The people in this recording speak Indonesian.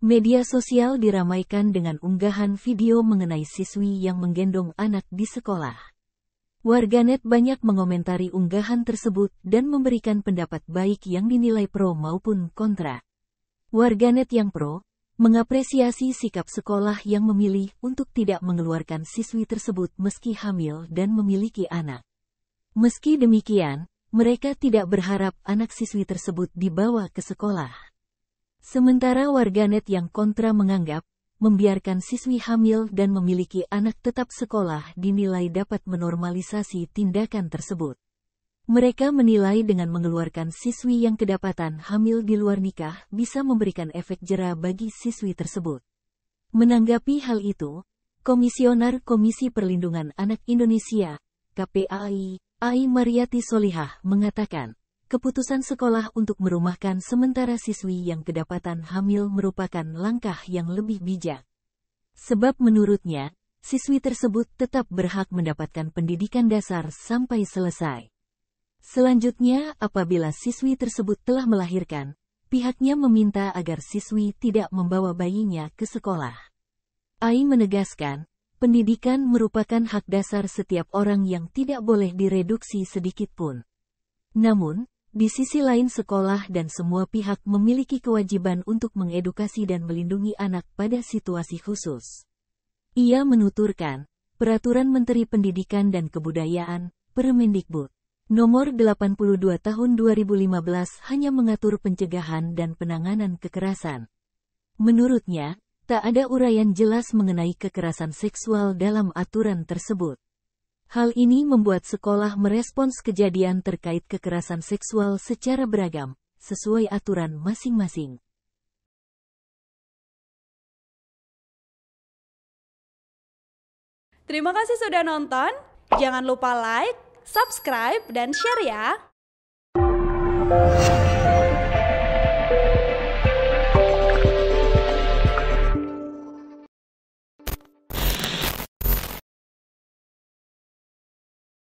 Media sosial diramaikan dengan unggahan video mengenai siswi yang menggendong anak di sekolah. Warganet banyak mengomentari unggahan tersebut dan memberikan pendapat baik yang dinilai pro maupun kontra. Warganet yang pro mengapresiasi sikap sekolah yang memilih untuk tidak mengeluarkan siswi tersebut meski hamil dan memiliki anak. Meski demikian, mereka tidak berharap anak siswi tersebut dibawa ke sekolah. Sementara warganet yang kontra menganggap, membiarkan siswi hamil dan memiliki anak tetap sekolah dinilai dapat menormalisasi tindakan tersebut. Mereka menilai dengan mengeluarkan siswi yang kedapatan hamil di luar nikah bisa memberikan efek jera bagi siswi tersebut. Menanggapi hal itu, Komisioner Komisi Perlindungan Anak Indonesia, KPAI, Ai Mariati Solihah mengatakan, Keputusan sekolah untuk merumahkan sementara siswi yang kedapatan hamil merupakan langkah yang lebih bijak. Sebab menurutnya, siswi tersebut tetap berhak mendapatkan pendidikan dasar sampai selesai. Selanjutnya, apabila siswi tersebut telah melahirkan, pihaknya meminta agar siswi tidak membawa bayinya ke sekolah. Ai menegaskan, pendidikan merupakan hak dasar setiap orang yang tidak boleh direduksi sedikitpun. Namun, di sisi lain sekolah dan semua pihak memiliki kewajiban untuk mengedukasi dan melindungi anak pada situasi khusus. Ia menuturkan, Peraturan Menteri Pendidikan dan Kebudayaan, Permendikbud, Nomor 82 Tahun 2015 hanya mengatur pencegahan dan penanganan kekerasan. Menurutnya, tak ada uraian jelas mengenai kekerasan seksual dalam aturan tersebut. Hal ini membuat sekolah merespons kejadian terkait kekerasan seksual secara beragam, sesuai aturan masing-masing. Terima kasih sudah nonton. Jangan lupa like, subscribe, dan share ya.